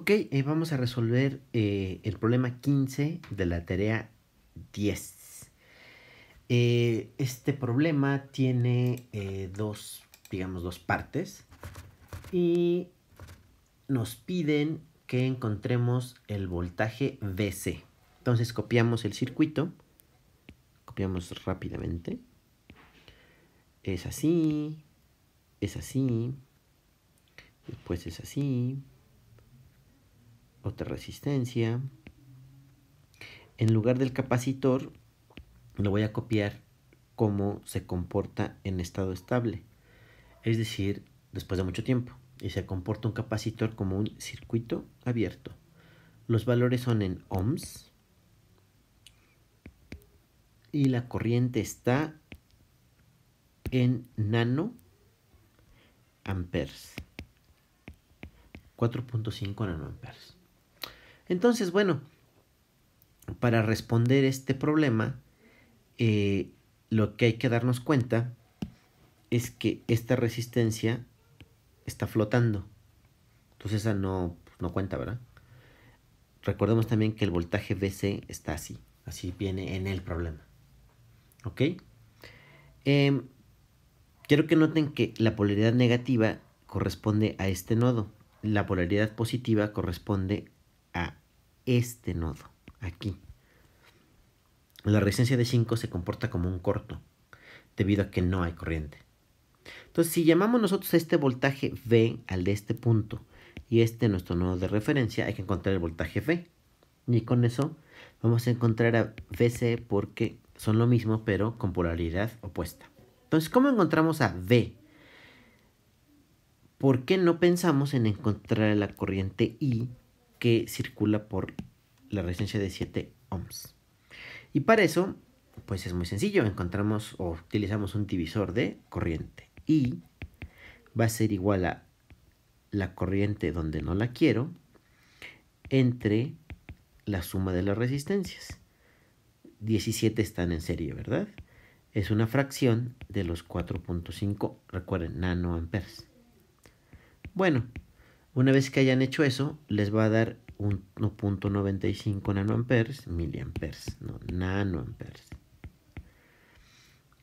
Ok, eh, vamos a resolver eh, el problema 15 de la tarea 10. Eh, este problema tiene dos, digamos, dos partes y nos piden que encontremos el voltaje BC. Entonces copiamos el circuito, copiamos rápidamente. Es así, es así, después es así, resistencia. En lugar del capacitor, lo voy a copiar cómo se comporta en estado estable, es decir, después de mucho tiempo, y se comporta un capacitor como un circuito abierto. Los valores son en ohms y la corriente está en nano amperes. 4.5 nanoamperes. Entonces, bueno, para responder este problema, eh, lo que hay que darnos cuenta es que esta resistencia está flotando. Entonces esa no, pues, no cuenta, ¿verdad? Recordemos también que el voltaje BC está así. Así viene en el problema. ¿Ok? Em, quiero que noten que la polaridad negativa corresponde a este nodo. La polaridad positiva corresponde este nodo, aquí. La resistencia de 5 se comporta como un corto, debido a que no hay corriente. Entonces, si llamamos nosotros a este voltaje V al de este punto y este nuestro nodo de referencia, hay que encontrar el voltaje V. Y con eso vamos a encontrar a VC porque son lo mismo, pero con polaridad opuesta. Entonces, ¿cómo encontramos a V? ¿Por qué no pensamos en encontrar la corriente I que circula por la resistencia de 7 ohms. Y para eso, pues es muy sencillo, encontramos o utilizamos un divisor de corriente. Y va a ser igual a la corriente donde no la quiero entre la suma de las resistencias. 17 están en serie, ¿verdad? Es una fracción de los 4.5, recuerden, nanoamperes. Bueno, una vez que hayan hecho eso, les va a dar 1.95 nanoamperes, miliamperes, no, nanoamperes.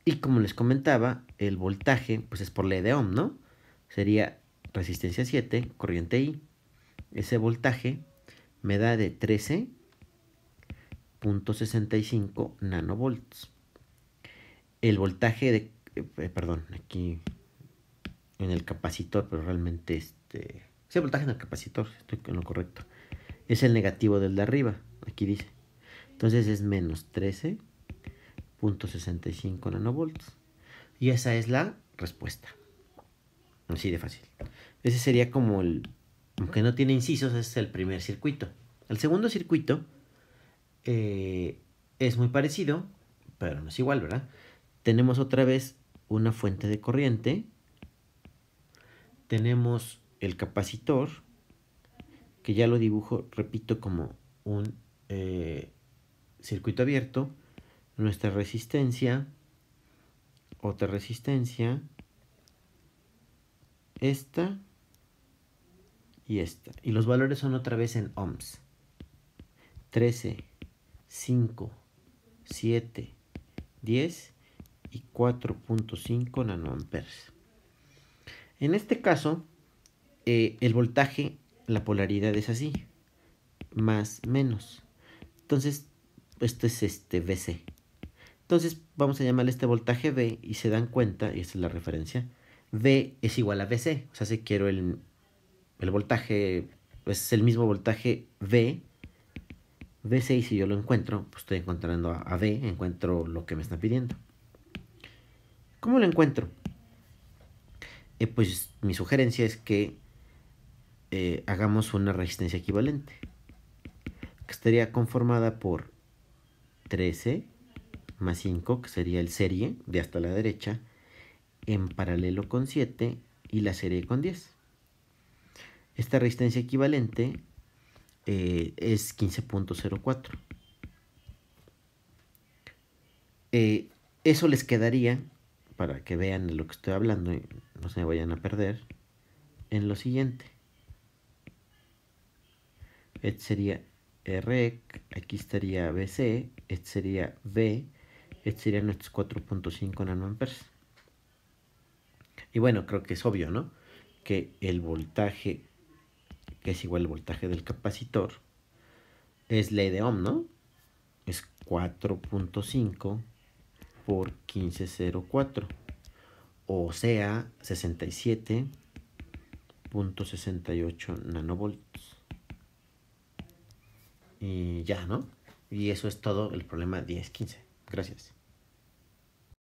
Y como les comentaba, el voltaje, pues es por ley de Ohm, ¿no? Sería resistencia 7, corriente I. Ese voltaje me da de 13.65 nanovolts. El voltaje de, eh, perdón, aquí en el capacitor, pero realmente este ese voltaje en el capacitor, estoy en lo correcto. Es el negativo del de arriba, aquí dice. Entonces es menos 13.65 nanovolts. Y esa es la respuesta. Así de fácil. Ese sería como el... Aunque no tiene incisos, ese es el primer circuito. El segundo circuito eh, es muy parecido, pero no es igual, ¿verdad? Tenemos otra vez una fuente de corriente. Tenemos el capacitor, que ya lo dibujo, repito, como un eh, circuito abierto, nuestra resistencia, otra resistencia, esta y esta. Y los valores son otra vez en ohms. 13, 5, 7, 10 y 4.5 nanoamperes. En este caso, eh, el voltaje, la polaridad es así, más, menos. Entonces, esto es este VC. Entonces, vamos a llamarle este voltaje V y se dan cuenta, y esta es la referencia, V es igual a VC. O sea, si quiero el, el voltaje, pues, es el mismo voltaje V, VC, y si yo lo encuentro, pues estoy encontrando a, V, encuentro lo que me está pidiendo. ¿Cómo lo encuentro? Eh, pues mi sugerencia es que eh, hagamos una resistencia equivalente, que estaría conformada por 13 más 5, que sería el serie de hasta la derecha, en paralelo con 7 y la serie con 10. Esta resistencia equivalente eh, es 15.04. Eh, eso les quedaría, para que vean de lo que estoy hablando y no se vayan a perder, en lo siguiente este sería REC, aquí estaría BC, este sería B, este sería nuestros 4.5 nanoamperes. Y bueno, creo que es obvio, ¿no? Que el voltaje, que es igual al voltaje del capacitor, es ley de Ohm, ¿no? Es 4.5 por 1504, o sea, 67.68 nanovolt y ya, ¿no? Y eso es todo el problema 10-15. Gracias.